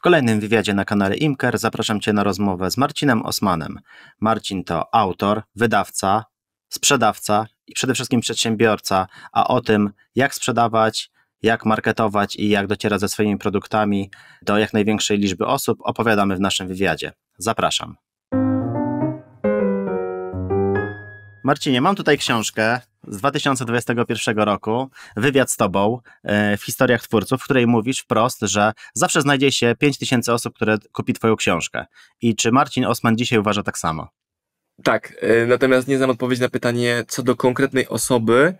W kolejnym wywiadzie na kanale Imker zapraszam Cię na rozmowę z Marcinem Osmanem. Marcin to autor, wydawca, sprzedawca i przede wszystkim przedsiębiorca, a o tym, jak sprzedawać, jak marketować i jak docierać ze swoimi produktami do jak największej liczby osób, opowiadamy w naszym wywiadzie. Zapraszam. Marcinie, mam tutaj książkę z 2021 roku, wywiad z tobą e, w historiach twórców, w której mówisz wprost, że zawsze znajdzie się 5000 osób, które kupi twoją książkę. I czy Marcin Osman dzisiaj uważa tak samo? Tak, e, natomiast nie znam odpowiedzi na pytanie co do konkretnej osoby,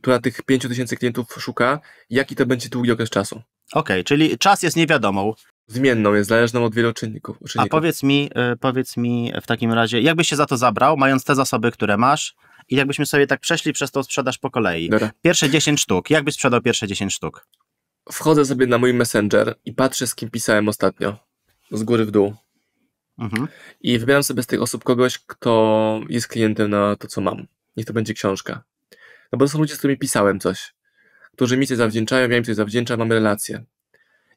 która tych 5000 klientów szuka, jaki to będzie długi okres czasu. Okej, okay, czyli czas jest niewiadomą zmienną, jest zależną od wielu czynników. czynników. A powiedz mi, y, powiedz mi w takim razie, jakbyś się za to zabrał, mając te zasoby, które masz, i jakbyśmy sobie tak przeszli przez tą sprzedaż po kolei. Dobra. Pierwsze 10 sztuk, jakbyś sprzedał pierwsze 10 sztuk? Wchodzę sobie na mój messenger i patrzę, z kim pisałem ostatnio. Z góry w dół. Mhm. I wybieram sobie z tych osób kogoś, kto jest klientem na to, co mam. Niech to będzie książka. No bo to są ludzie, z którymi pisałem coś, którzy mi coś zawdzięczają, ja im coś zawdzięczam, mamy relacje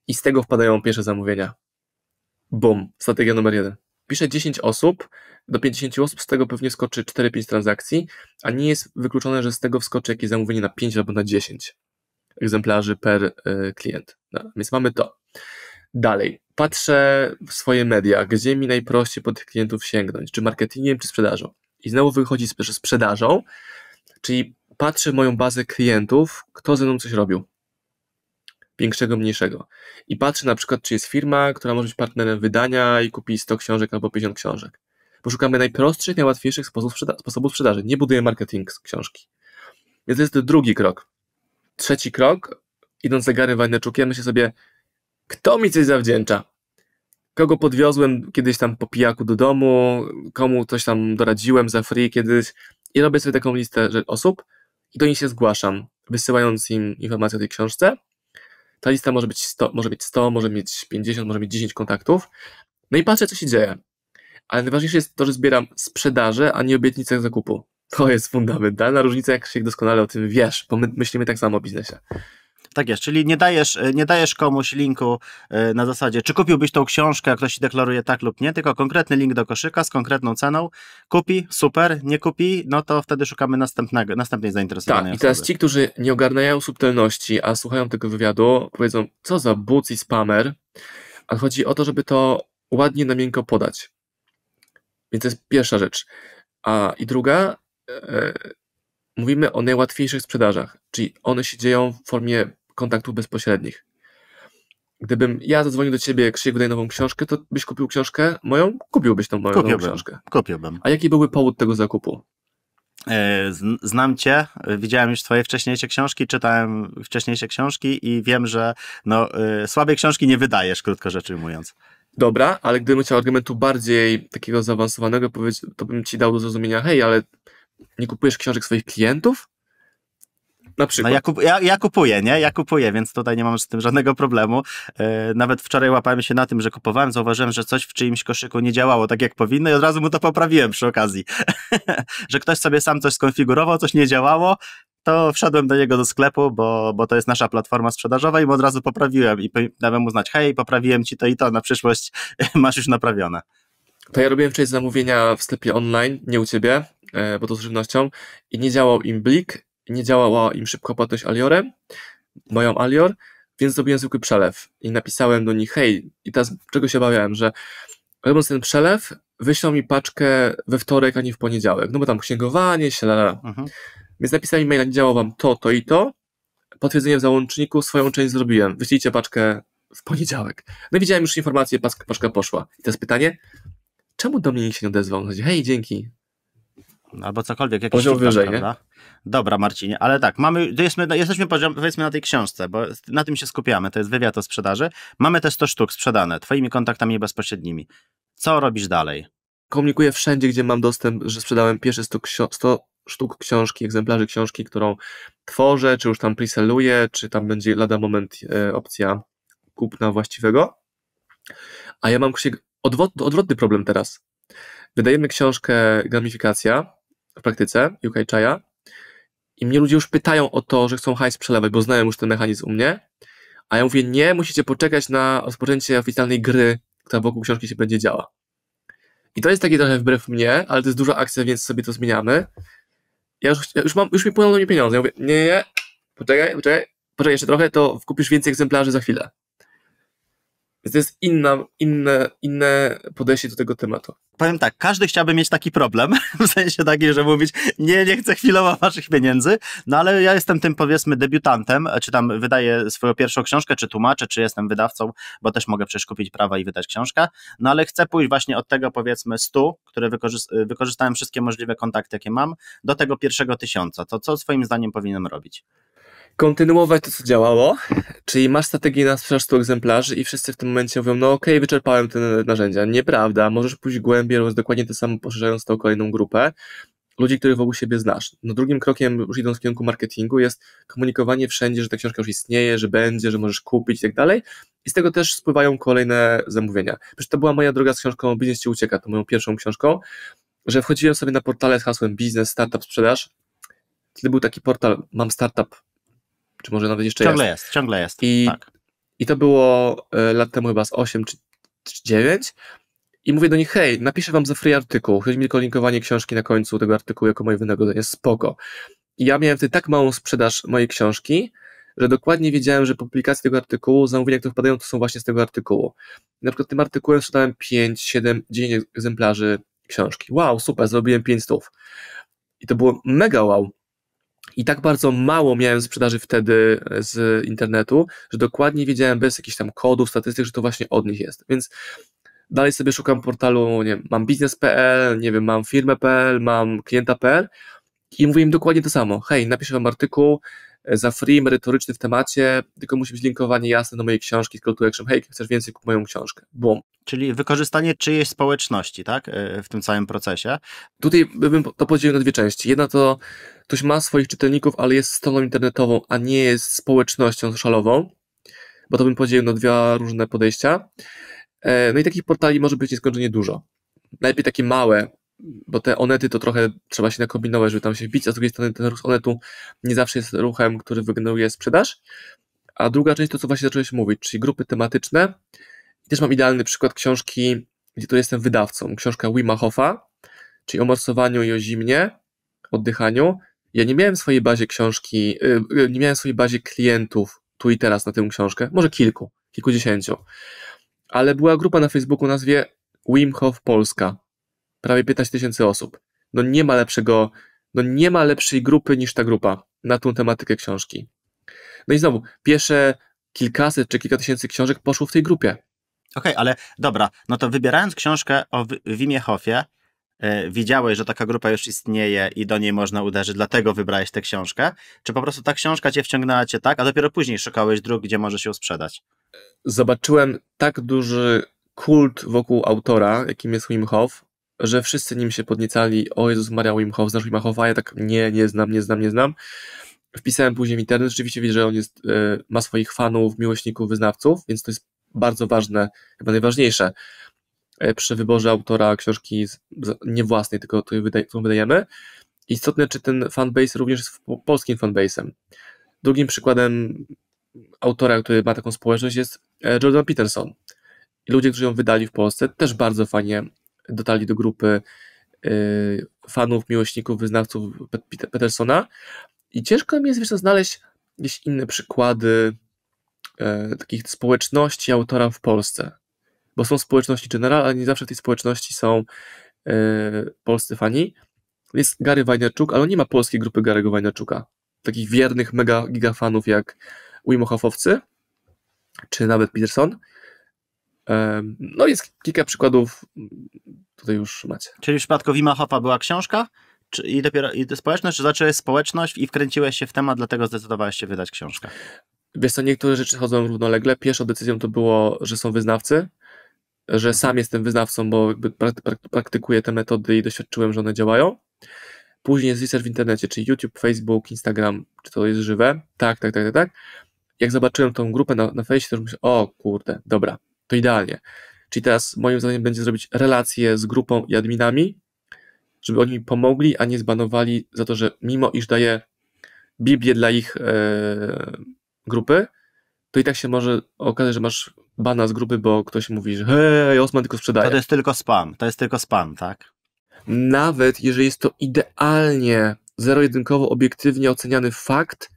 i z tego wpadają pierwsze zamówienia. Bum, strategia numer jeden. Pisze 10 osób, do 50 osób z tego pewnie skoczy 4-5 transakcji, a nie jest wykluczone, że z tego wskoczy jakieś zamówienie na 5 albo na 10 egzemplarzy per y, klient. No, więc mamy to. Dalej, patrzę w swoje media, gdzie mi najprościej po tych klientów sięgnąć, czy marketingiem, czy sprzedażą. I znowu wychodzi z sprzedażą, czyli patrzę w moją bazę klientów, kto ze mną coś robił większego, mniejszego. I patrzę na przykład, czy jest firma, która może być partnerem wydania i kupi 100 książek albo 50 książek. Poszukamy najprostszych, najłatwiejszych sposobów, sprzeda- sposobów sprzedaży. Nie buduję marketing z książki. Więc to jest drugi krok. Trzeci krok, idąc za Gary Wajneczukiem, myślę sobie, kto mi coś zawdzięcza? Kogo podwiozłem kiedyś tam po pijaku do domu, komu coś tam doradziłem za free kiedyś i robię sobie taką listę osób i do nich się zgłaszam, wysyłając im informacje o tej książce ta lista może być 100, może mieć 100, może mieć 50, może mieć 10 kontaktów. No i patrzę, co się dzieje. Ale najważniejsze jest to, że zbieram sprzedaże, a nie obietnice zakupu. To jest fundamentalna różnica, jak się doskonale o tym wiesz, bo my myślimy tak samo o biznesie. Tak jest, czyli nie dajesz, e, nie dajesz komuś linku e, na zasadzie, czy kupiłbyś tą książkę, jak ktoś ci deklaruje tak lub nie, tylko konkretny link do koszyka z konkretną ceną. Kupi, super, nie kupi, no to wtedy szukamy następnego, następnej zainteresowanej Tak, osoby. i teraz ci, którzy nie ogarniają subtelności, a słuchają tego wywiadu, powiedzą, co za buc i spamer, ale chodzi o to, żeby to ładnie na miękko podać. Więc to jest pierwsza rzecz. A i druga, e, mówimy o najłatwiejszych sprzedażach, czyli one się dzieją w formie kontaktów bezpośrednich. Gdybym ja zadzwonił do ciebie, Krzysiek, wydaj nową książkę, to byś kupił książkę moją? Kupiłbyś tą moją kupiłbym, książkę. Kupiłbym. A jaki byłby powód tego zakupu? E, znam cię, widziałem już twoje wcześniejsze książki, czytałem wcześniejsze książki i wiem, że no, e, słabe książki nie wydajesz, krótko rzecz ujmując. Dobra, ale gdybym chciał argumentu bardziej takiego zaawansowanego, to bym ci dał do zrozumienia, hej, ale nie kupujesz książek swoich klientów? Na przykład. No ja, kup, ja, ja, kupuję, nie? Ja kupuję, więc tutaj nie mam z tym żadnego problemu. Yy, nawet wczoraj łapałem się na tym, że kupowałem, zauważyłem, że coś w czyimś koszyku nie działało tak, jak powinno i od razu mu to poprawiłem przy okazji. że ktoś sobie sam coś skonfigurował, coś nie działało, to wszedłem do niego do sklepu, bo, bo to jest nasza platforma sprzedażowa i mu od razu poprawiłem i dałem mu znać, hej, poprawiłem ci to i to, na przyszłość masz już naprawione. To ja robiłem część zamówienia w sklepie online, nie u ciebie, E, bo to z żywnością, i nie działał im blik, nie działała im szybko płatność Aliorem, moją Alior, więc zrobiłem zwykły przelew i napisałem do nich, hej, i teraz czego się obawiałem, że robiąc ten przelew, wyślą mi paczkę we wtorek, a nie w poniedziałek, no bo tam księgowanie, się mhm. Więc napisałem maila, nie działał wam to, to i to, potwierdzenie w załączniku, swoją część zrobiłem, wyślijcie paczkę w poniedziałek. No widziałem już informację, paczka, poszła. I teraz pytanie, czemu do mnie nikt się nie odezwał? Hej, dzięki, albo cokolwiek. Jakiś Poziom TikTok, wyżej, prawda? nie? Dobra, Marcinie, ale tak, mamy, jesteśmy, jesteśmy poziom, powiedzmy na tej książce, bo na tym się skupiamy, to jest wywiad o sprzedaży. Mamy te 100 sztuk sprzedane, twoimi kontaktami bezpośrednimi. Co robisz dalej? Komunikuję wszędzie, gdzie mam dostęp, że sprzedałem pierwsze 100, 100 sztuk książki, egzemplarzy książki, którą tworzę, czy już tam preseluję, czy tam będzie lada moment e, opcja kupna właściwego. A ja mam odwrotny problem teraz. Wydajemy książkę Gamifikacja, w praktyce UK Chaya i mnie ludzie już pytają o to, że chcą hajs przelewać, bo znają już ten mechanizm u mnie, a ja mówię, nie, musicie poczekać na rozpoczęcie oficjalnej gry, która wokół książki się będzie działa. I to jest takie trochę wbrew mnie, ale to jest duża akcja, więc sobie to zmieniamy. Ja już, ja już mam, już mi płyną do mnie pieniądze. Ja mówię, nie, nie, nie, poczekaj, poczekaj, poczekaj jeszcze trochę, to kupisz więcej egzemplarzy za chwilę. Więc to jest inna, inne, inne podejście do tego tematu. Powiem tak, każdy chciałby mieć taki problem, w sensie taki, że mówić, nie, nie chcę chwilowo waszych pieniędzy, no ale ja jestem tym powiedzmy debiutantem, czy tam wydaję swoją pierwszą książkę, czy tłumaczę, czy jestem wydawcą, bo też mogę przecież kupić prawa i wydać książkę, no ale chcę pójść właśnie od tego powiedzmy 100, które wykorzy- wykorzystałem wszystkie możliwe kontakty, jakie mam, do tego pierwszego tysiąca. To co swoim zdaniem powinienem robić? kontynuować to, co działało, czyli masz strategię na sprzedaż 100 egzemplarzy i wszyscy w tym momencie mówią, no okej, okay, wyczerpałem te narzędzia. Nieprawda, możesz pójść głębiej, robiąc dokładnie to samo, poszerzając tą kolejną grupę ludzi, których wokół siebie znasz. No drugim krokiem, już idąc w kierunku marketingu, jest komunikowanie wszędzie, że ta książka już istnieje, że będzie, że możesz kupić i tak dalej. I z tego też spływają kolejne zamówienia. Przecież to była moja droga z książką Biznes Ci Ucieka, to moją pierwszą książką, że wchodziłem sobie na portale z hasłem biznes, startup, sprzedaż. Wtedy był taki portal mam startup czy może nawet jeszcze ciągle jest. jest ciągle jest, I, tak. I to było e, lat temu chyba z 8 czy, czy 9 i mówię do nich, hej, napiszę wam za free artykuł, chodzi mi tylko linkowanie książki na końcu tego artykułu jako moje wynagrodzenie, spoko. I ja miałem wtedy tak małą sprzedaż mojej książki, że dokładnie wiedziałem, że publikacje tego artykułu, zamówienia, które wpadają, to są właśnie z tego artykułu. I na przykład tym artykułem sprzedałem 5, 7, 9 egzemplarzy książki. Wow, super, zrobiłem 5 stów. I to było mega wow. I tak bardzo mało miałem sprzedaży wtedy e, z internetu, że dokładnie wiedziałem bez jakichś tam kodów, statystyk, że to właśnie od nich jest. Więc dalej sobie szukam portalu, nie wiem, mam biznes.pl, nie wiem, mam firmę.pl, mam klienta.pl i mówię im dokładnie to samo. Hej, napiszę wam artykuł, za free, merytoryczny w temacie, tylko musi być linkowanie jasne do mojej książki z call to action. Hej, chcesz więcej, kup moją książkę. Boom. Czyli wykorzystanie czyjejś społeczności, tak? E, w tym całym procesie. Tutaj bym to podzielił na dwie części. Jedna to ktoś ma swoich czytelników, ale jest stroną internetową, a nie jest społecznością szalową, bo to bym podzielił na dwa różne podejścia. E, no i takich portali może być nieskończenie dużo. Najlepiej takie małe, bo te onety to trochę trzeba się nakombinować, żeby tam się wbić, a z drugiej strony ten ruch onetu nie zawsze jest ruchem, który wygeneruje sprzedaż. A druga część to, co właśnie zacząłeś mówić, czyli grupy tematyczne. I też mam idealny przykład książki, gdzie to jestem wydawcą. Książka Wima Hofa, czyli o morsowaniu i o zimnie, oddychaniu. Ja nie miałem w swojej bazie książki, y, y, nie miałem w swojej bazie klientów tu i teraz na tę książkę, może kilku, kilkudziesięciu. Ale była grupa na Facebooku o nazwie Wim Hof Polska prawie 15 tysięcy osób. No nie ma lepszego, no nie ma lepszej grupy niż ta grupa na tą tematykę książki. No i znowu, pierwsze kilkaset czy kilka tysięcy książek poszło w tej grupie. Okej, okay, ale dobra, no to wybierając książkę o Wimie Hofie, yy, widziałeś, że taka grupa już istnieje i do niej można uderzyć, dlatego wybrałeś tę książkę? Czy po prostu ta książka cię wciągnęła cię tak, a dopiero później szukałeś dróg, gdzie może się sprzedać? Zobaczyłem tak duży kult wokół autora, jakim jest Wim Hof, że wszyscy nim się podniecali, o Jezus Maria Wim Hof, znasz Ja tak, nie, nie znam, nie znam, nie znam. Wpisałem później w internet, rzeczywiście widzę, że on jest, e, ma swoich fanów, miłośników, wyznawców, więc to jest bardzo ważne, chyba najważniejsze e, przy wyborze autora książki nie własnej, tylko którą wydajemy. Istotne, czy ten fanbase również jest polskim fanbasem. Drugim przykładem autora, który ma taką społeczność jest e, Jordan Peterson. Ludzie, którzy ją wydali w Polsce, też bardzo fajnie dotarli do grupy y, fanów, miłośników, wyznawców Petersona i ciężko mi jest, wiesz, znaleźć jakieś inne przykłady e, takich społeczności autora w Polsce, bo są społeczności general, ale nie zawsze w tej społeczności są e, polscy fani. Jest Gary Wajnaczuk, ale nie ma polskiej grupy Garego Wajnaczuka. Takich wiernych mega gigafanów jak Ujmochowowcy, czy nawet Peterson. No jest kilka przykładów, tutaj już macie. Czyli w przypadku Wima Hofa była książka czy, i dopiero i społeczność, czy zacząłeś społeczność i wkręciłeś się w temat, dlatego zdecydowałeś się wydać książkę? Wiesz co, niektóre rzeczy chodzą równolegle. Pierwszą decyzją to było, że są wyznawcy, że mhm. sam jestem wyznawcą, bo jakby praktykuję te metody i doświadczyłem, że one działają. Później jest research w internecie, czyli YouTube, Facebook, Instagram, czy to jest żywe? Tak, tak, tak, tak, tak. Jak zobaczyłem tą grupę na, na fejsie, to już myślałem, o kurde, dobra, to idealnie. Czyli teraz moim zadaniem będzie zrobić relacje z grupą i adminami, żeby oni mi pomogli, a nie zbanowali za to, że mimo iż daję Biblię dla ich e, grupy, to i tak się może okazać, że masz bana z grupy, bo ktoś mówi, że hej, Osman tylko sprzedaje. To jest tylko spam, to jest tylko spam, tak? Nawet jeżeli jest to idealnie zero-jedynkowo obiektywnie oceniany fakt,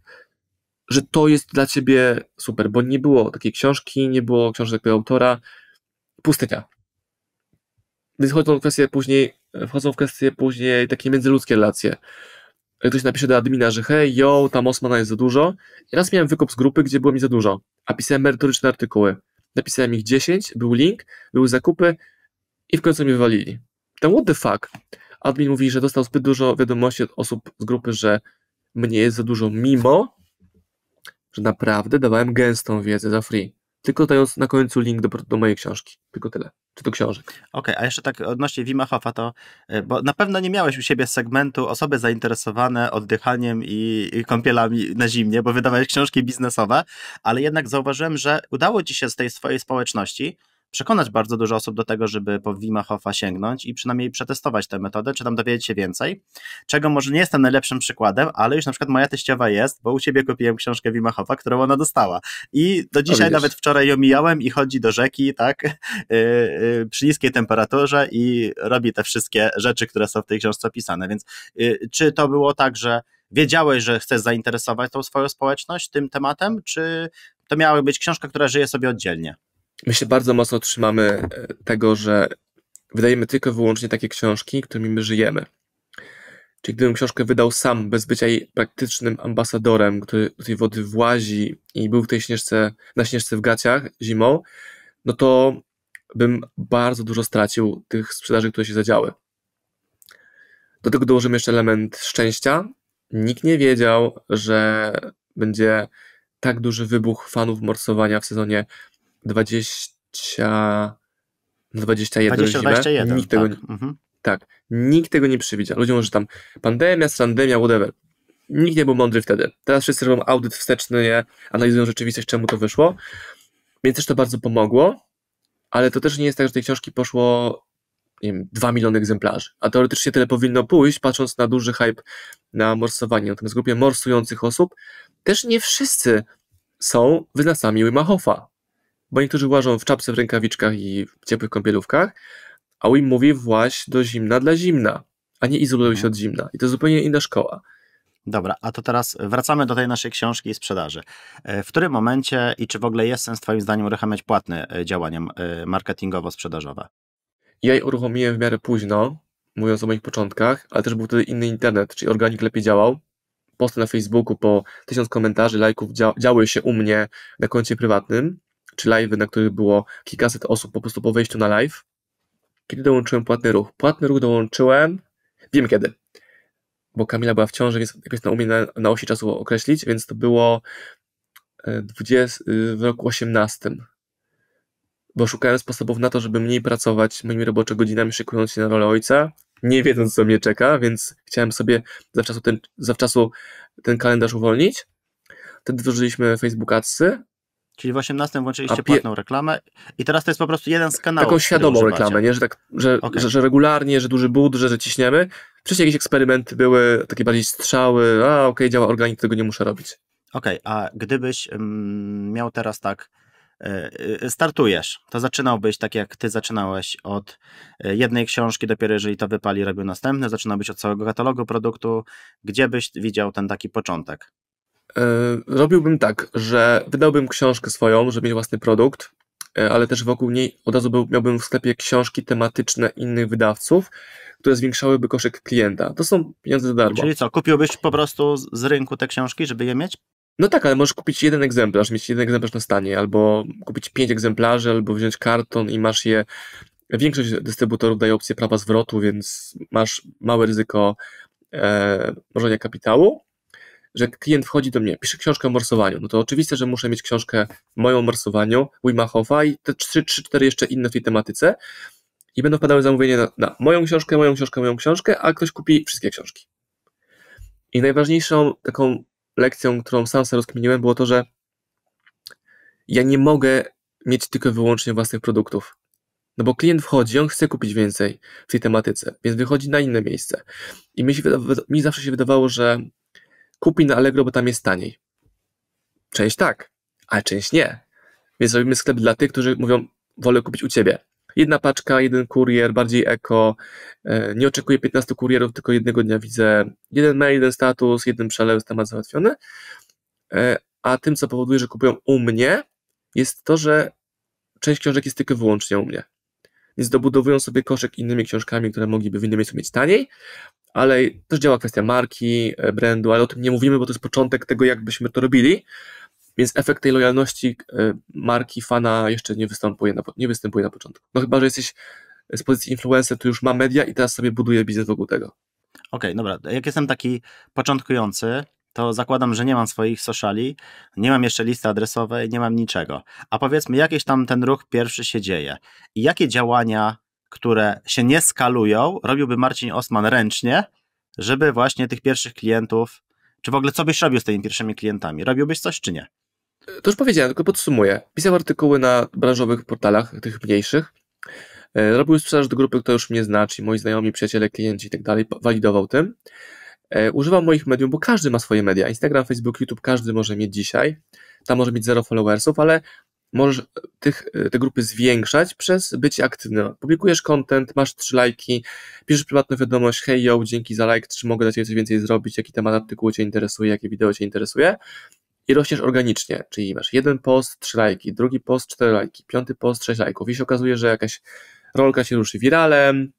że to jest dla ciebie super, bo nie było takiej książki, nie było książek tego autora, pustynia. Więc wchodzą w kwestie później, wchodzą w kwestie później takie międzyludzkie relacje. Ktoś napisze do admina, że hej, yo, tam Osmana jest za dużo. I raz miałem wykop z grupy, gdzie było mi za dużo, a pisałem merytoryczne artykuły. Napisałem ich 10, był link, były zakupy i w końcu mi wywalili. Tam what the fuck? Admin mówi, że dostał zbyt dużo wiadomości od osób z grupy, że mnie jest za dużo, mimo że naprawdę dawałem gęstą wiedzę za free. Tylko dając na końcu link do, do mojej książki. Tylko tyle. Czy do książek. Okej, okay, a jeszcze tak odnośnie Wima Hofa, to e, bo na pewno nie miałeś u siebie segmentu osoby zainteresowane oddychaniem i, i kąpielami na zimnie, bo wydawałeś książki biznesowe, ale jednak zauważyłem, że udało ci się z tej swojej społeczności przekonać bardzo dużo osób do tego, żeby po Wima Hofa sięgnąć i przynajmniej przetestować tę metodę, czy tam dowiedzieć się więcej, czego może nie jestem najlepszym przykładem, ale już na przykład moja teściowa jest, bo u ciebie kupiłem książkę Wima Hofa, którą ona dostała. I do dzisiaj, nawet wczoraj ją mijałem i chodzi do rzeki, tak, yy, yy, przy niskiej temperaturze i robi te wszystkie rzeczy, które są w tej książce opisane. Więc yy, czy to było tak, że wiedziałeś, że chcesz zainteresować tą swoją społeczność tym tematem, czy to miała być książka, która żyje sobie oddzielnie? my się bardzo mocno trzymamy e, tego, że wydajemy tylko wyłącznie takie książki, którymi my żyjemy. Czyli gdybym książkę wydał sam, bez bycia jej praktycznym ambasadorem, który do tej wody włazi i był w tej śnieżce, na śnieżce w gaciach zimą, no to bym bardzo dużo stracił tych sprzedaży, które się zadziały. Do tego dołożymy jeszcze element szczęścia. Nikt nie wiedział, że będzie tak duży wybuch fanów morsowania w sezonie 20, 21. 20, 21 nikt tak. Tego, mhm. tak, nikt tego nie przewidział. Ludzie mówią, że tam pandemia, strandemia, whatever. Nikt nie był mądry wtedy. Teraz wszyscy robią audyt wsteczny, nie? analizują rzeczywistość, czemu to wyszło. Więc też to bardzo pomogło, ale to też nie jest tak, że tej książki poszło nie wiem, 2 miliony egzemplarzy. A teoretycznie tyle powinno pójść, patrząc na duży hype na morsowanie. Natomiast w grupie morsujących osób też nie wszyscy są wyznawcami Wima Hofa bo niektórzy łażą w czapce, w rękawiczkach i w ciepłych kąpielówkach, a Wim mówi właśnie: do zimna dla zimna, a nie izoluj się mhm. od zimna. I to zupełnie inna szkoła. Dobra, a to teraz wracamy do tej naszej książki i sprzedaży. E, w którym momencie i czy w ogóle jest sens Twoim zdaniem uruchamiać płatne e, działania e, marketingowo-sprzedażowe? Ja je uruchomiłem w miarę późno, mówiąc o moich początkach, ale też był wtedy inny internet, czyli organik lepiej działał. Posty na Facebooku po tysiąc komentarzy, lajków dzia działy się u mnie na koncie prywatnym czy live, na których było kilkaset osób po prostu po wejściu na live. Kiedy dołączyłem płatny ruch? Płatny ruch dołączyłem, wiem kiedy, bo Kamila była w ciąży, więc jakoś na umie na, na osi czasu określić, więc to było 20, e, y, w roku 18. Bo szukałem sposobów na to, żeby mniej pracować moimi robocze godzinami, szykując się na rolę ojca, nie wiedząc, co mnie czeka, więc chciałem sobie zawczasu ten, zawczasu ten kalendarz uwolnić. Wtedy wdrożyliśmy Facebook Adsy, Czyli w 18 włączyliście płatną reklamę i teraz to jest po prostu jeden z kanałów. Taką świadomą reklamę, nie? Że, tak, że, okay. że, że, regularnie, że duży budżet, że ciśniemy. Wcześniej jakieś eksperymenty były, takie bardziej strzały, a okej, okay, działa organik, tego nie muszę robić. Okej, okay, a gdybyś mm, miał teraz tak, y, startujesz, to zaczynałbyś tak jak ty zaczynałeś od e, jednej książki, dopiero jeżeli to wypali, robił następne, zaczynałbyś od całego katalogu produktu, gdzie byś widział ten taki początek? E, robiłbym tak, że wydałbym książkę swoją, żeby mieć własny produkt, e, ale też wokół niej od razu miałbym w sklepie książki tematyczne innych wydawców, które zwiększałyby koszyk klienta. To są pieniądze za darmo. Czyli co, kupiłbyś po prostu z rynku te książki, żeby je mieć? No tak, ale możesz kupić jeden egzemplarz, mieć jeden egzemplarz na stanie, albo kupić pięć egzemplarzy, albo wziąć karton i masz je. Większość dystrybutorów daje opcję prawa zwrotu, więc masz małe ryzyko e, kapitału, że klient wchodzi do mnie, pisze książkę o morsowaniu, no to oczywiste, że muszę mieć książkę moją o morsowaniu, Wima Hofa i te 3-4 jeszcze inne w tej tematyce i będą wpadały zamówienia na, na moją książkę, moją książkę, moją książkę, a ktoś kupi wszystkie książki. I najważniejszą taką lekcją, którą sam sobie rozkminiłem, było to, że ja nie mogę mieć tylko wyłącznie własnych produktów. No bo klient wchodzi, on chce kupić więcej w tej tematyce, więc wychodzi na inne miejsce. I mi, się, mi zawsze się wydawało, że kupi na Allegro, bo tam jest taniej. Część tak, ale część nie. Więc robimy sklep dla tych, którzy mówią, wolę kupić u ciebie. Jedna paczka, jeden kurier, bardziej eko. E, nie oczekuję 15 kurierów, tylko jednego dnia widzę jeden mail, jeden status, jeden przelew, temat załatwiony. E, a tym, co powoduje, że kupują u mnie, jest to, że część książek jest tylko wyłącznie u mnie więc dobudowują sobie koszyk innymi książkami, które mogliby w innym miejscu mieć taniej, ale też działa kwestia marki, e, brandu, ale o tym nie mówimy, bo to jest początek tego, jak byśmy to robili, więc efekt tej lojalności e, marki, fana jeszcze nie występuje na, nie występuje na początku. No chyba, że jesteś e, z pozycji influencer, to już ma media i teraz sobie buduje biznes wokół tego. Okej, okay, dobra. Jak jestem taki początkujący, to zakładam, że nie mam swoich sociali, nie mam jeszcze listy adresowej, nie mam niczego. A powiedzmy, jakiś tam ten ruch pierwszy się dzieje. I jakie działania, które się nie skalują, robiłby Marcin Osman ręcznie, żeby właśnie tych pierwszych klientów, czy w ogóle co byś robił z tymi pierwszymi klientami? Robiłbyś coś, czy nie? To już powiedziałem, tylko podsumuję. Pisał artykuły na branżowych portalach, tych mniejszych. E, robił sprzedaż do grupy, która już mnie zna, czyli moi znajomi, przyjaciele, klienci i tak dalej. Walidował tym. E, używam moich mediów, bo każdy ma swoje media. Instagram, Facebook, YouTube, każdy może mieć dzisiaj. Tam może mieć zero followersów, ale możesz e, tych, e, te grupy zwiększać przez bycie aktywny. Publikujesz content, masz trzy lajki, piszesz prywatną wiadomość, hey yo, dzięki za like, czy mogę dać Ciebie coś więcej zrobić, jaki temat artykułu Cię interesuje, jakie wideo Cię interesuje i rośniesz organicznie, czyli masz jeden post, trzy lajki, drugi post, cztery lajki, piąty post, sześć lajków i się okazuje, że jakaś rolka się ruszy wiralem.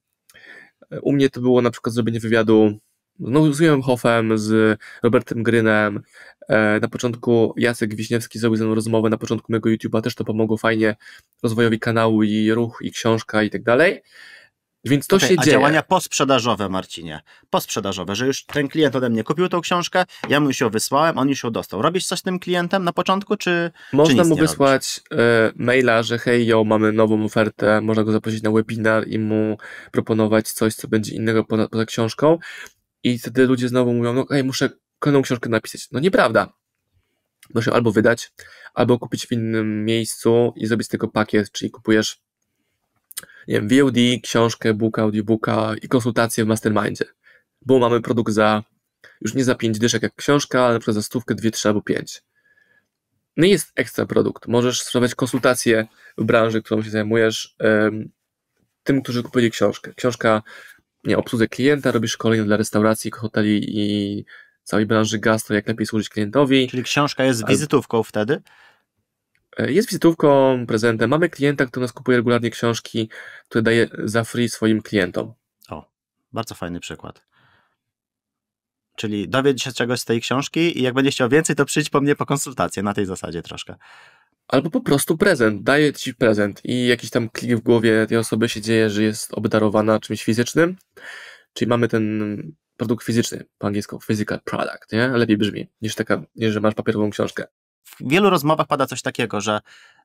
U mnie to było na przykład zrobienie wywiadu no, z Jurem Hoffem, z Robertem Grynem. E, na początku Jacek Wiśniewski zrobił ze mną rozmowę, na początku mojego YouTube'a też to pomogło fajnie rozwojowi kanału i ruch, i książka i tak dalej. Więc to okay, się a dzieje. działania posprzedażowe, Marcinie. Posprzedażowe, że już ten klient ode mnie kupił tą książkę, ja mu już ją wysłałem, on już ją dostał. Robisz coś z tym klientem na początku, czy. Można czy mu wysłać e, maila, że hej, jo, mamy nową ofertę, można go zaprosić na webinar i mu proponować coś, co będzie innego poza, poza książką. I wtedy ludzie znowu mówią, no hej, muszę kolejną książkę napisać. No nieprawda. ją albo wydać, albo kupić w innym miejscu i zrobić z tego pakiet, czyli kupujesz nie wiem, VOD, książkę, booka, audiobooka i konsultacje w mastermindzie. Bo mamy produkt za już nie za 5 dyszek jak książka, ale na przykład za stówkę, 2, 3 albo 5. No i jest ekstra produkt. Możesz sprawiać konsultacje w branży, którą się zajmujesz, tym, którzy kupili książkę. Książka nie, obsłudze klienta, robisz szkolenie dla restauracji, hoteli i całej branży gastro, jak lepiej służyć klientowi. Czyli książka jest wizytówką wtedy? E, jest wizytówką, prezentem. Mamy klienta, który nas kupuje regularnie książki, które daje za free swoim klientom. O, bardzo fajny przykład. Czyli dowiedz się czegoś z tej książki i jak będziesz chciał więcej, to przyjdź po mnie po konsultację na tej zasadzie troszkę. Albo po prostu prezent, daje ci prezent i jakiś tam klik w głowie tej osoby się dzieje, że jest obdarowana czymś fizycznym, czyli mamy ten produkt fizyczny, po angielsku physical product, nie? Lepiej brzmi niż taka, niż że masz papierową książkę. W wielu rozmowach pada coś takiego, że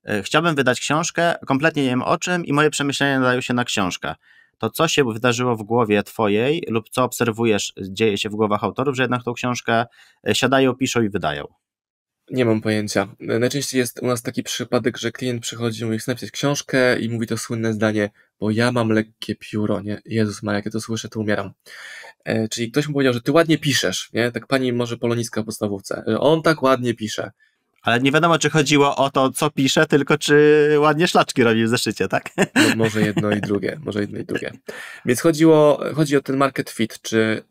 e, chciałbym wydać książkę, kompletnie nie wiem o czym i moje przemyślenia nadają się na książkę. To co się wydarzyło w głowie twojej lub co obserwujesz dzieje się w głowach autorów, że jednak tą książkę e, siadają, piszą i wydają? Nie mam pojęcia. Najczęściej jest u nas taki przypadek, że klient przychodzi, mówi, chce napisać książkę i mówi to słynne zdanie, bo ja mam lekkie pióro, nie? Jezus ma, jak ja to słyszę, to umieram. E, czyli ktoś mu powiedział, że ty ładnie piszesz, nie? Tak pani może poloniska w podstawówce. On tak ładnie pisze. Ale nie wiadomo, czy chodziło o to, co pisze, tylko czy ładnie szlaczki robi w zeszycie, tak? No, może jedno i drugie, może jedno i drugie. Więc chodziło, chodzi o ten market fit, czy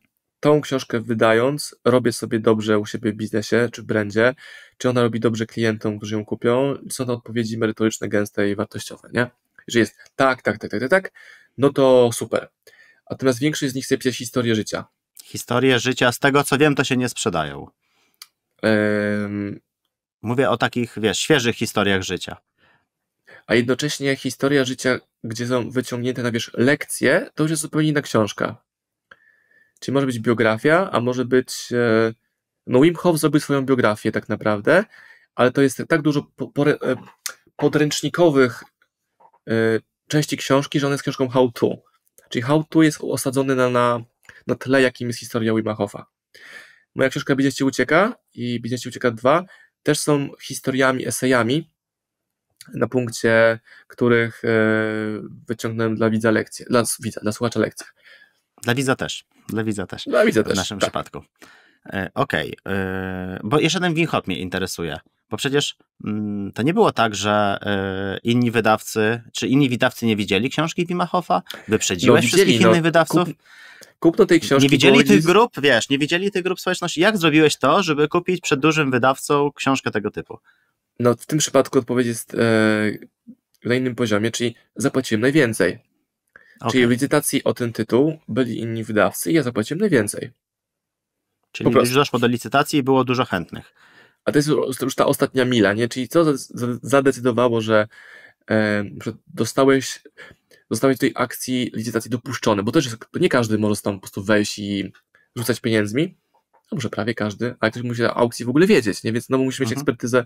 tą książkę wydając, robię sobie dobrze u siebie w biznesie czy w brandzie, czy ona robi dobrze klientom, którzy ją kupią, są to odpowiedzi merytoryczne, gęste i wartościowe, nie? Jeżeli jest tak, tak, tak, tak, tak, tak no to super. Natomiast większość z nich chce pisać historię życia. Historię życia, z tego co wiem, to się nie sprzedają. Ym... Mówię o takich, wiesz, świeżych historiach życia. A jednocześnie historia życia, gdzie są wyciągnięte na no wierzch lekcje, to już jest zupełnie inna książka. Czyli może być biografia, a może być. E, no, Wim Hof zrobił swoją biografię tak naprawdę, ale to jest tak dużo e, podręcznikowych e, części książki, że ona jest książką how to. Czyli how to jest osadzony na, na, na tle, jakim jest historia Wim Hofa. Moja książka Biznes Ci Ucieka i Biznes Ci Ucieka 2 też są historiami, esejami, na punkcie których wyciągnąłem dla widza lekcję, dla widza, dla słuchacza lekcję. Dla widza też. Dla widza też. też. W naszym tak. przypadku. E, okej, okay. E, bo jeszcze ten WinHop mnie interesuje, bo przecież mm, to nie było tak, że e, inni wydawcy, czy inni wydawcy nie widzieli książki Wimachofa? Wyprzedziłeś no, wszystkich no, innych wydawców? Kup, kupno tej książki. Nie widzieli tych grup, wiesz, nie widzieli tych grup społeczności. Jak zrobiłeś to, żeby kupić przed dużym wydawcą książkę tego typu? No w tym przypadku odpowiedź jest e, na innym poziomie, czyli zapłaciłem najwięcej. Okay. Czyli w licytacji o ten tytuł byli inni wydawcy i ja zapłaciłem najwięcej. Czyli już doszło do licytacji i było dużo chętnych. A to jest już ta ostatnia mila, nie? Czyli co zadecydowało, że, e, dostałeś, dostałeś do tej akcji licytacji dopuszczony, bo też jest, nie każdy może tam po prostu wejść i rzucać pieniędzmi. No może prawie każdy, ale ktoś musi o aukcji w ogóle wiedzieć, nie? Więc no musimy mieć mhm. ekspertyzę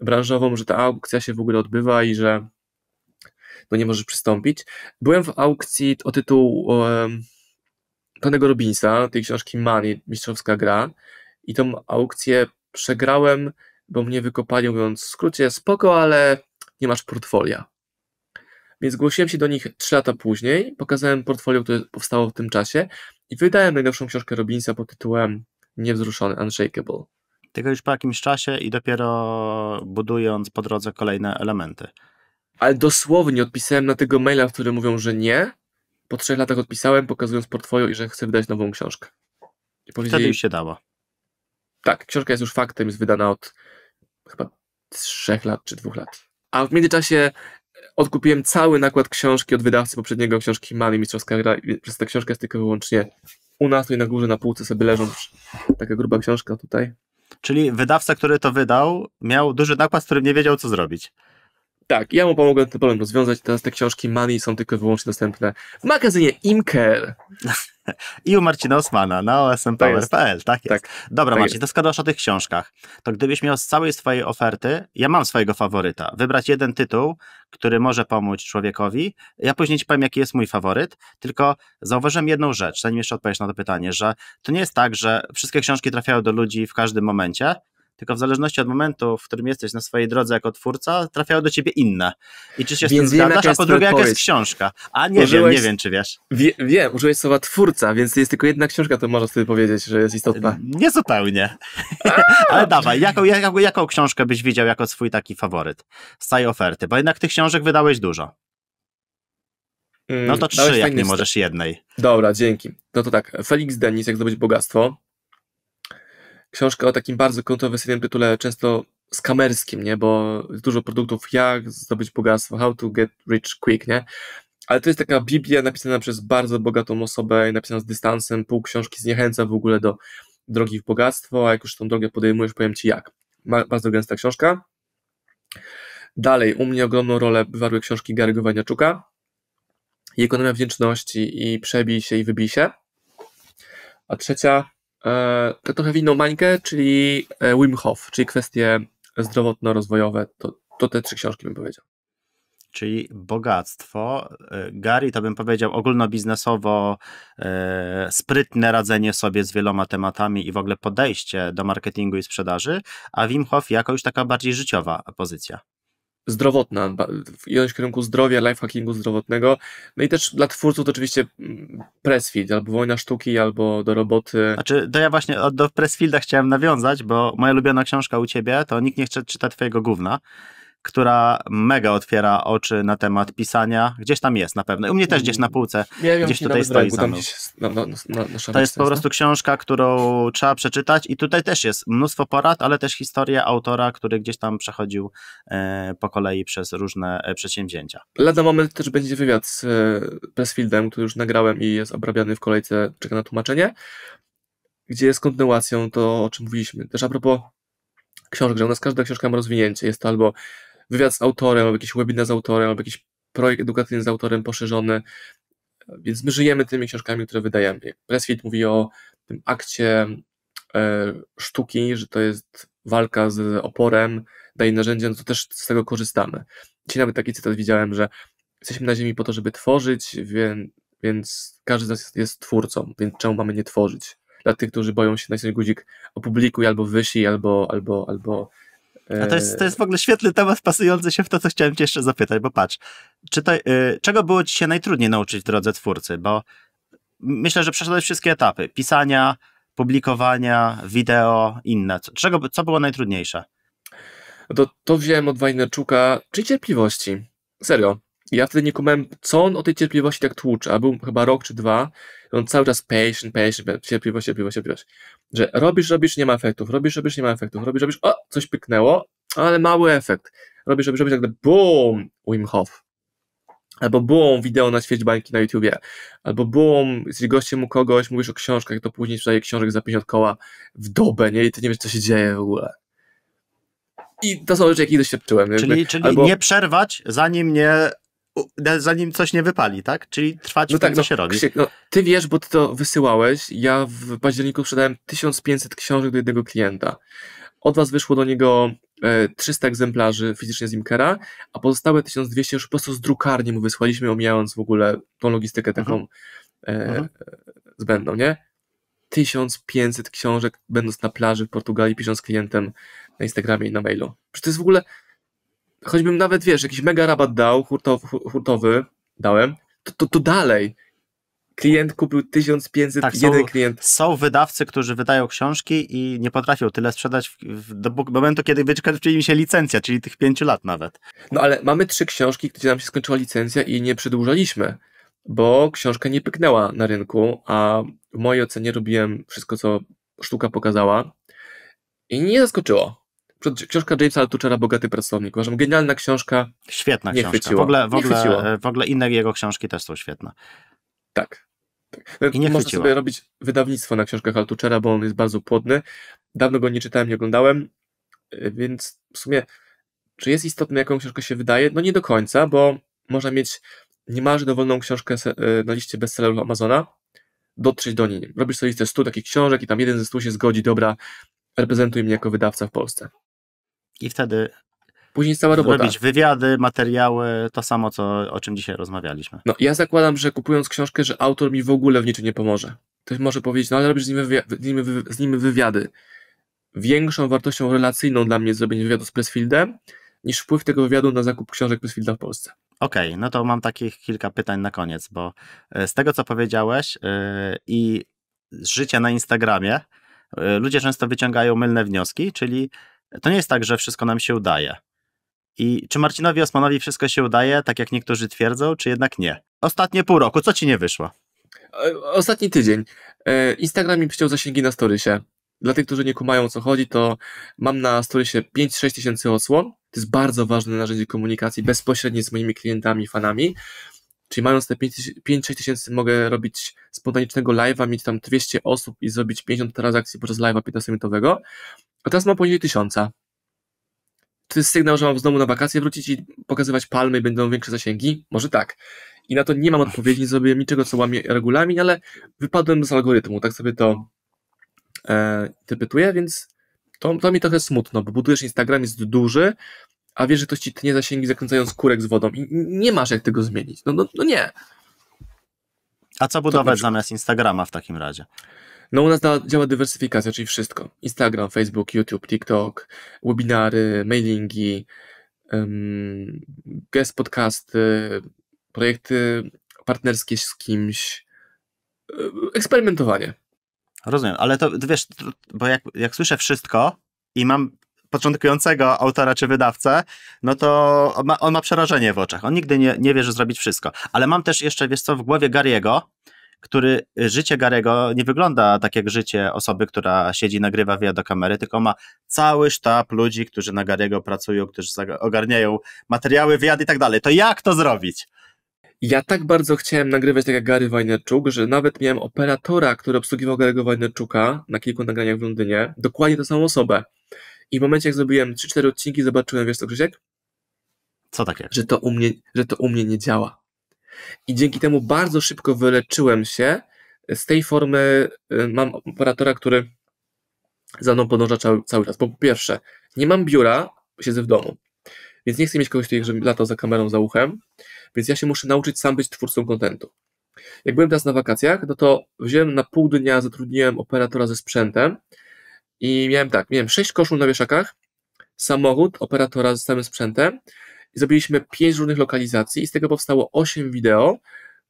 branżową, że ta aukcja się w ogóle odbywa i że no nie może przystąpić. Byłem w aukcji o tytuł um, Tonego Robinsa, tej książki Money, Mistrzowska Gra i tą aukcję przegrałem, bo mnie wykopali mówiąc w skrócie spoko, ale nie masz portfolia. Więc zgłosiłem się do nich 3 lata później, pokazałem portfolio, które powstało w tym czasie i wydałem najnowszą książkę Robinsa pod tytułem Niewzruszony, Unshakable. Tego już po jakimś czasie i dopiero budując po drodze kolejne elementy ale dosłownie odpisałem na tego maila, w którym mówią, że nie. Po trzech latach odpisałem, pokazując portfolio i że chcę wydać nową książkę. I powiedzieli, Wtedy już się dała. Tak, książka jest już faktem, jest wydana od chyba trzech lat czy dwóch lat. A w międzyczasie odkupiłem cały nakład książki od wydawcy poprzedniego, książki Mami Mistrzowska Gra. Przez tę książkę jest tylko wyłącznie u nas tutaj na górze, na półce sobie leżą. Taka gruba książka tutaj. Czyli wydawca, który to wydał, miał duży nakład, z którym nie wiedział, co zrobić. Tak, ja mu pomogłem ten problem rozwiązać. Teraz te książki Money są tylko wyłącznie dostępne w magazynie Imker. I u Marcina Osmana na osmpower.pl, tak, tak jest. Tak, Dobra tak Marcin, jest. to skoro o tych książkach, to gdybyś miał z całej swojej oferty, ja mam swojego faworyta, wybrać jeden tytuł, który może pomóc człowiekowi, ja później ci powiem, jaki jest mój faworyt, tylko zauważyłem jedną rzecz, zanim jeszcze odpowiesz na to pytanie, że to nie jest tak, że wszystkie książki trafiają do ludzi w każdym momencie, tylko w zależności od momentu, w którym jesteś na swojej drodze jako twórca, trafiają do ciebie inne. I czy się z tym zgadzasz, a po drugie, jaka jest książka? A nie użyłeś, wiem, nie wiem, czy wiesz. Wie, wiem, użyłeś słowa twórca, więc jest tylko jedna książka, to możesz sobie powiedzieć, że jest istotna. Yy, nie zupełnie. Ale dawaj, jaką, jaką, jaką książkę byś widział jako swój taki faworyt z całej oferty? Bo jednak tych książek wydałeś dużo. Mm, no to trzy, jak nie możesz jednej. Dobra, dzięki. No to tak, Felix Denis, jak zdobyć bogactwo książka o takim bardzo kontrowersyjnym tytule, często skamerskim, nie? Bo dużo produktów, jak zdobyć bogactwo, how to get rich quick, nie? Ale to jest taka Biblia napisana przez bardzo bogatą osobę i napisana z dystansem, pół książki zniechęca w ogóle do drogi w bogactwo, a jak już tą drogę podejmujesz, powiem Ci jak. bardzo gęsta książka. Dalej, u mnie ogromną rolę wywarły książki Gary'ego Wajniaczuka, Ekonomia Wdzięczności i Przebij się i Wybij się. A trzecia, tak trochę w inną mańkę, czyli e, Wim Hof, czyli kwestie zdrowotno-rozwojowe. To, to te trzy książki bym powiedział czyli bogactwo. E, Gary to bym powiedział ogólnobiznesowo e, sprytne radzenie sobie z wieloma tematami i w ogóle podejście do marketingu i sprzedaży, a Wim Hof jako już taka bardziej życiowa pozycja zdrowotna, idąc w kierunku zdrowia, lifehackingu zdrowotnego. No i też dla twórców to oczywiście mm, Pressfield, albo Wojna Sztuki, albo do roboty. Znaczy, to ja właśnie do Pressfielda chciałem nawiązać, bo moja ulubiona książka u ciebie to Nikt nie chce czyta twojego gówna która mega otwiera oczy na temat pisania. Gdzieś tam jest na pewno. U mnie też gdzieś na półce. Ja gdzieś tutaj stoi za mną. No, no, no, to jest po no. prostu książka, którą trzeba przeczytać i tutaj też jest mnóstwo porad, ale też historia autora, który gdzieś tam przechodził e, po kolei przez różne e, przedsięwzięcia. Lada moment też będzie wywiad z e, Pressfieldem, który już nagrałem i jest obrabiany w kolejce, czeka na tłumaczenie, gdzie jest kontynuacją to, o czym mówiliśmy. Też a propos książek, że u nas każda książka ma rozwinięcie. Jest to albo wywiad z autorem, albo jakiś webinar z autorem, albo jakiś projekt edukacyjny z autorem poszerzony. Więc my żyjemy tymi książkami, które wydajemy. Pressfit mówi o tym akcie e, sztuki, że to jest walka z oporem, daje narzędzia, no to też z tego korzystamy. Dzisiaj nawet taki cytat widziałem, że jesteśmy na ziemi po to, żeby tworzyć, więc, więc każdy z nas jest, jest twórcą, więc czemu mamy nie tworzyć? Dla tych, którzy boją się nacisnąć guzik opublikuj albo wyślij, albo, albo, albo a to jest, to jest w ogóle świetny temat pasujący się w to, co chciałem cię jeszcze zapytać, bo patrz, czy to, y, czego było ci się najtrudniej nauczyć w drodze twórcy? Bo myślę, że przeszedłeś wszystkie etapy. Pisania, publikowania, wideo, inne. Czego, co było najtrudniejsze? No to, to wziąłem od Wajnerczuka, czyli cierpliwości. Serio. Ja wtedy nie kumałem, co on o tej cierpliwości tak tłuczy, a był chyba rok czy dwa, on cały czas patient, patient, cierpliwość, cierpliwość, cierpliwość że robisz, robisz, nie ma efektów, robisz, robisz, nie ma efektów, robisz, robisz, o, coś pyknęło, ale mały efekt. Robisz, robisz, robisz, nagle boom, Wim Hof. Albo boom, wideo na świeć bańki na YouTubie. Albo boom, z gościem mu kogoś, mówisz o książkach, to później sprzedaje książek za 50 koła w dobę, nie? I ty nie wiesz, co się dzieje w ogóle. I to są rzeczy, jakie doświadczyłem. Czyli, czyli albo... nie przerwać, zanim nie zanim coś nie wypali, tak? Czyli trwać no tak, tym, no, co no, się robi. No, ty wiesz, bo ty to wysyłałeś. Ja w październiku sprzedałem 1500 książek do jednego klienta. Od was wyszło do niego 300 e, egzemplarzy fizycznie z Imkera, a pozostałe 1200 już po prostu z drukarni mu wysłaliśmy, omijając w ogóle tą logistykę taką uh E, mhm. zbędną, nie? 1500 książek, będąc na plaży w Portugalii, pisząc klientem na Instagramie i na mailu. Przecież to jest w ogóle choćbym nawet, wiesz, jakiś mega rabat dał, hurtowy, hurtowy dałem, to, to, to dalej klient kupił 1500, tak, jeden są, klient. Są wydawcy, którzy wydają książki i nie potrafią tyle sprzedać w, w, do momentu, kiedy Czyli im się licencja, czyli tych pięciu lat nawet. No ale mamy trzy książki, gdzie nam się skończyła licencja i nie przedłużaliśmy, bo książka nie pyknęła na rynku, a w mojej ocenie robiłem wszystko, co sztuka pokazała i nie zaskoczyło. Książka Jamesa Altuchera, Bogaty Pracownik. Uważam, genialna książka. Świetna nie książka. W ogóle, w, ogóle, w ogóle inne jego książki też są świetne. Tak. tak. No, I nie Można Mogę sobie robić wydawnictwo na książkach Altuchera, bo on jest bardzo płodny. Dawno go nie czytałem, nie oglądałem, e, więc w sumie, czy jest istotne, jaką książkę się wydaje? No nie do końca, bo można mieć niemalże dowolną książkę e, na liście bestsellerów Amazona, dotrzeć do niej. Robisz sobie listę 100 takich książek i tam jeden ze 100 się zgodzi, dobra, reprezentuj mnie jako wydawca w Polsce i wtedy Później robota. Robić wywiady, materiały, to samo, co, o czym dzisiaj rozmawialiśmy. No, ja zakładam, że kupując książkę, że autor mi w ogóle w niczym nie pomoże. Ktoś może powiedzieć, no ale robisz z nim, wywi- z nim, wy- z nim wywiady. Większą wartością relacyjną dla mnie jest zrobienie wywiadu z Pressfieldem, niż wpływ tego wywiadu na zakup książek Pressfielda w Polsce. Okej, okay, no to mam takich kilka pytań na koniec, bo e, z tego, co powiedziałeś yy, i z życia na Instagramie, yy, ludzie często wyciągają mylne wnioski, czyli to nie jest tak, że wszystko nam się udaje. I czy Marcinowi Osmanowi wszystko się udaje, tak jak niektórzy twierdzą, czy jednak nie? Ostatnie pół roku, co ci nie wyszło? Ostatni tydzień. E, Instagram mi przyciął zasięgi na storysie. Dla tych, którzy nie kumają o co chodzi, to mam na storysie 5-6 tysięcy odsłon. To jest bardzo ważne narzędzie komunikacji bezpośredniej z moimi klientami, fanami. Czyli mając te 5-6 tysięcy mogę robić spontanicznego live'a, mieć tam 200 osób i zrobić 50 transakcji podczas live'a 15-minutowego. A teraz mam poniżej tysiąca. Czy to jest sygnał, że mam znowu na wakacje wrócić i pokazywać palmy, będą większe zasięgi? Może tak. I na to nie mam odpowiedzi, nie zrobiłem niczego, co łamie regulamin, ale wypadłem z algorytmu, tak sobie to e, interpretuję, więc to, to mi trochę smutno, bo budujesz Instagram, jest duży, a wiesz, że ktoś ci tnie zasięgi zakręcając kurek z wodą i nie masz jak tego zmienić. No, no, no nie. A co budować zamiast Instagrama w takim razie? No u nas działa dywersyfikacja, czyli wszystko. Instagram, Facebook, YouTube, TikTok, webinary, mailingi, um, guest podcasty, projekty partnerskie z kimś, e, eksperymentowanie. Rozumiem, ale to, to wiesz, bo jak, jak słyszę wszystko i mam początkującego autora czy wydawcę, no to on ma, on ma, przerażenie w oczach. On nigdy nie, nie wie, że zrobić wszystko. Ale mam też jeszcze, wiesz co, w głowie Gariego, który y, życie Garego nie wygląda tak jak życie osoby, która siedzi, nagrywa wyjazd do kamery, tylko ma cały sztab ludzi, którzy na Garego pracują, którzy ogarniają materiały, wywiad i tak dalej. To jak to zrobić? Ja tak bardzo chciałem nagrywać tak jak Gary Wajnerczuk, że nawet miałem operatora, który obsługiwał Gary'ego Wajnerczuka na kilku nagraniach w Londynie, dokładnie tę samą osobę. I w momencie, jak zrobiłem 3-4 odcinki, zobaczyłem, wiesz co, Krzysiek? Co takie? Że to u mnie, że to u mnie nie działa. I dzięki temu bardzo szybko wyleczyłem się. Z tej formy y, mam operatora, który za mną podąża cały czas. Bo po pierwsze, nie mam biura, siedzę w domu. Więc nie chcę mieć kogoś, który latał za kamerą, za uchem. Więc ja się muszę nauczyć sam być twórcą kontentu. Jak byłem teraz na wakacjach, no to wziąłem na pół dnia, zatrudniłem operatora ze sprzętem i miałem tak, miałem sześć koszul na wieszakach, samochód operatora z samym sprzętem zrobiliśmy pięć różnych lokalizacji i z tego powstało osiem wideo,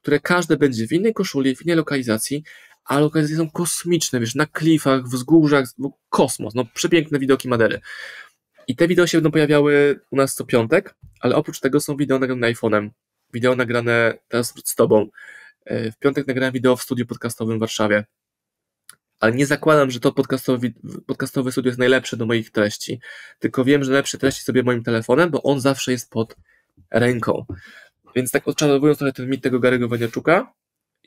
które każde będzie w innej koszuli, w innej lokalizacji, a lokalizacje są kosmiczne, wiesz, na klifach, wzgórzach, kosmos, no przepiękne widoki Madery. I te wideo się będą pojawiały u nas co piątek, ale oprócz tego są wideo nagrane na iPhone'em, wideo nagrane teraz z tobą. E, w piątek nagrałem wideo w studiu podcastowym w Warszawie ale nie zakładam, że to podcastowy, podcastowe studio jest najlepsze do moich treści, tylko wiem, że lepsze treści sobie moim telefonem, bo on zawsze jest pod ręką. Więc tak odczarowując trochę ten mit tego Garego Waniaczuka,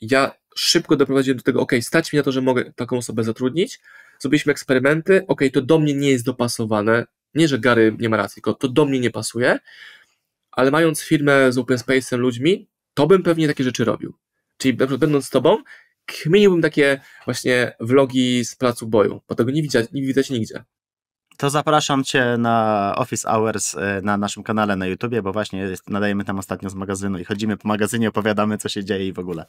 ja szybko doprowadziłem do tego, ok, stać mi na to, że mogę taką osobę zatrudnić, zrobiliśmy eksperymenty, ok, to do mnie nie jest dopasowane, nie, że Gary nie ma racji, tylko to do mnie nie pasuje, ale mając firmę z open space'em ludźmi, to bym pewnie takie rzeczy robił. Czyli będąc z tobą, kmieniłbym takie właśnie vlogi z placu boju, bo tego nie widać, nie widać nigdzie. To zapraszam Cię na Office Hours e, na naszym kanale na YouTubie, bo właśnie nadajemy tam ostatnio z magazynu i chodzimy po magazynie, opowiadamy co się dzieje i w ogóle.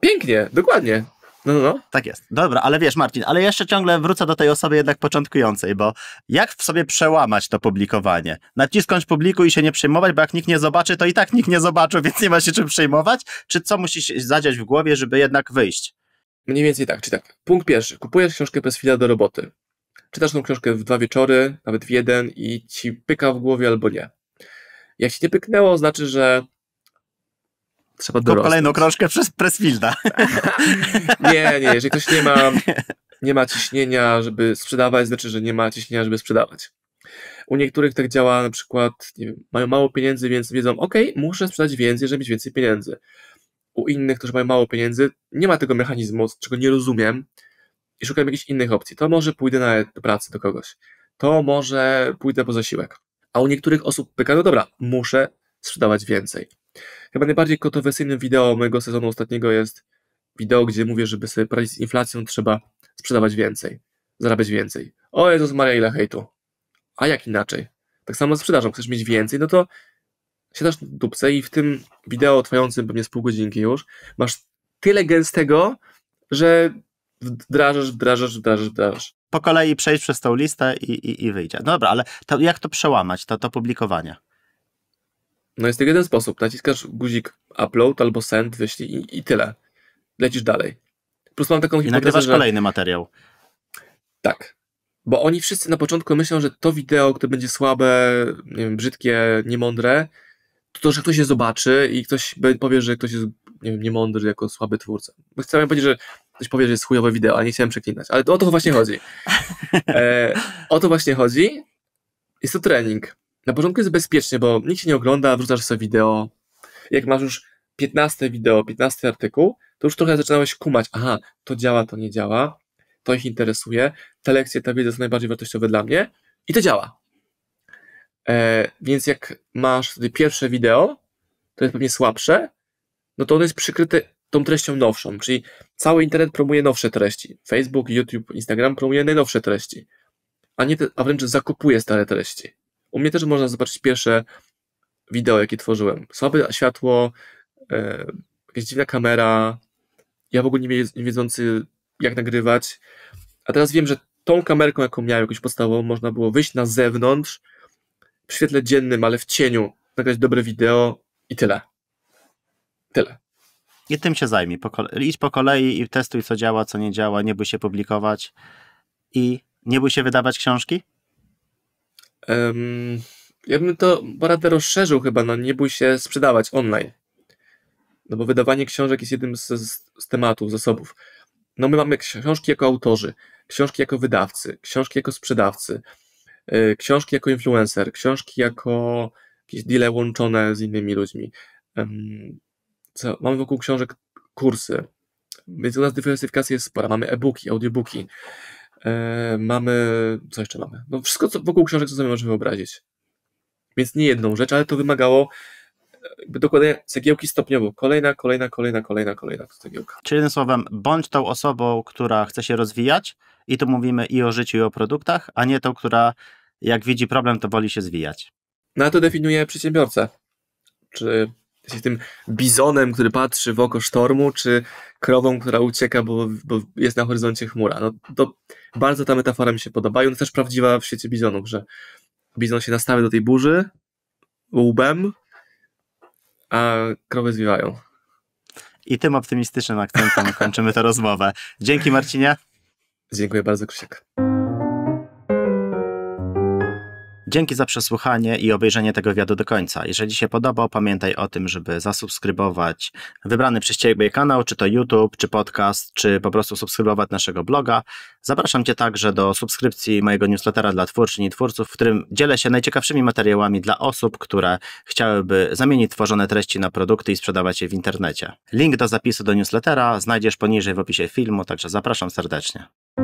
Pięknie, dokładnie. No, no, no. Tak jest. Dobra, ale wiesz, Marcin, ale jeszcze ciągle wrócę do tej osoby jednak początkującej, bo jak w sobie przełamać to publikowanie? Nacisnąć publikuj i się nie przejmować, bo jak nikt nie zobaczy, to i tak nikt nie zobaczył, więc nie ma się czym przejmować? Czy co musi się zadziać w głowie, żeby jednak wyjść? Mniej więcej tak, czy tak. Punkt pierwszy. Kupujesz książkę bez chwila do roboty. Czytasz tą książkę w dwa wieczory, nawet w jeden i ci pyka w głowie albo nie. Jak ci nie pyknęło, znaczy, że Trzeba dorosnąć. kolejną krążkę przez Pressfielda. nie, nie, jeżeli ktoś nie ma, nie ma ciśnienia, żeby sprzedawać, znaczy, że nie ma ciśnienia, żeby sprzedawać. U niektórych tak działa na przykład, nie wiem, mają mało pieniędzy, więc wiedzą, ok, muszę sprzedać więcej, żeby mieć więcej pieniędzy. U innych, którzy mają mało pieniędzy, nie ma tego mechanizmu, czego nie rozumiem i szukam jakichś innych opcji. To może pójdę na, do pracy do kogoś, to może pójdę po zasiłek. A u niektórych osób pyka, no dobra, muszę sprzedawać więcej. Chyba najbardziej kontrowersyjnym wideo mojego sezonu ostatniego jest wideo, gdzie mówię, żeby sobie poradzić z inflacją, trzeba sprzedawać więcej, zarabiać więcej. O Jezus Maria, ile hejtu. A jak inaczej? Tak samo z sprzedażą. Chcesz mieć więcej, no to siadasz w dupce i w tym wideo trwającym pewnie z pół godzinki już masz tyle gęstego, że wdrażasz, wdrażasz, wdrażasz, wdrażasz. Po kolei przejść przez tą listę i, i, i wyjdzie. Dobra, ale to, jak to przełamać, to, to publikowanie? No jest tylko jeden sposób. Naciskasz guzik upload albo send, wyślij i, i tyle. Lecisz dalej. Plus mam taką I nagrywasz że... kolejny materiał. Tak. Bo oni wszyscy na początku myślą, że to wideo, które będzie słabe, nie wiem, brzydkie, niemądre, to, to że ktoś je zobaczy i ktoś powie, że ktoś jest nie wiem, niemądry jako słaby twórca. chciałem powiedzieć, że ktoś powie, że jest chujowe wideo, a nie chciałem przeklinać. Ale o to właśnie chodzi. E, o to właśnie chodzi. Jest to trening. Na początku jest bezpiecznie, bo nikt się nie ogląda, wrzucasz sobie wideo. Jak masz już 15 wideo, 15 artykuł, to już trochę zaczynałeś kumać, aha, to działa, to nie działa, to ich interesuje, te lekcje, ta wiedza są najbardziej wartościowe dla mnie i to działa. E, więc jak masz wtedy pierwsze wideo, to jest pewnie słabsze, no to ono jest przykryte tą treścią nowszą, czyli cały internet promuje nowsze treści. Facebook, YouTube, Instagram promuje najnowsze treści, a, nie te, a wręcz zakupuje stare treści. U mnie też można zobaczyć pierwsze wideo, jakie tworzyłem. Słabe światło, e, jakaś dziwna kamera, ja w ogóle nie, wiedz, nie wiedzący, jak nagrywać. A teraz wiem, że tą kamerką, jaką miałem, jakąś podstawową, można było wyjść na zewnątrz, w świetle dziennym, ale w cieniu, nagrać dobre wideo i tyle. Tyle. I tym się zajmij. Po kolei, idź po kolei i testuj, co działa, co nie działa. Nie bój się publikować i nie bój się wydawać książki. Um, ja bym to radę rozszerzył chyba, no nie bój się sprzedawać online. No bo wydawanie książek jest jednym z, z tematów, zasobów. No my mamy książki jako autorzy, książki jako wydawcy, książki jako sprzedawcy, yy, książki jako influencer, książki jako jakieś deale łączone z innymi ludźmi. Um, co, mamy wokół książek kursy, więc u nas dywersyfikacja jest spora. Mamy e-booki, audiobooki. E, mamy, co jeszcze mamy? No wszystko co, wokół książek, co sobie możemy wyobrazić. Więc nie jedną rzecz, ale to wymagało e, jakby dokładania cegiełki stopniowo. Kolejna, kolejna, kolejna, kolejna, kolejna cegiełka. Czyli jednym słowem, bądź tą osobą, która chce się rozwijać i tu mówimy i o życiu, i o produktach, a nie tą, która jak widzi problem, to woli się zwijać. No to definiuje przedsiębiorcę. Czy jesteś tym bizonem, który patrzy w oko sztormu, czy krową, która ucieka, bo, bo jest na horyzoncie chmura. No to bardzo ta metafora mi się podoba i ona też prawdziwa w świecie bizonów, że bizon się nastawia do tej burzy łbem, a krowy zwiewają. I tym optymistycznym akcentem kończymy tę rozmowę. Dzięki Marcinie. Dziękuję bardzo, Krzysiek. Dzięki za przesłuchanie i obejrzenie tego wiadu do końca. Jeżeli się podobał, pamiętaj o tym, żeby zasubskrybować wybrany przez Ciebie kanał, czy to YouTube, czy podcast, czy po prostu subskrybować naszego bloga. Zapraszam Cię także do subskrypcji mojego newslettera dla twórczyni i twórców, w którym dzielę się najciekawszymi materiałami dla osób, które chciałyby zamienić tworzone treści na produkty i sprzedawać je w internecie. Link do zapisu do newslettera znajdziesz poniżej w opisie filmu, także zapraszam serdecznie.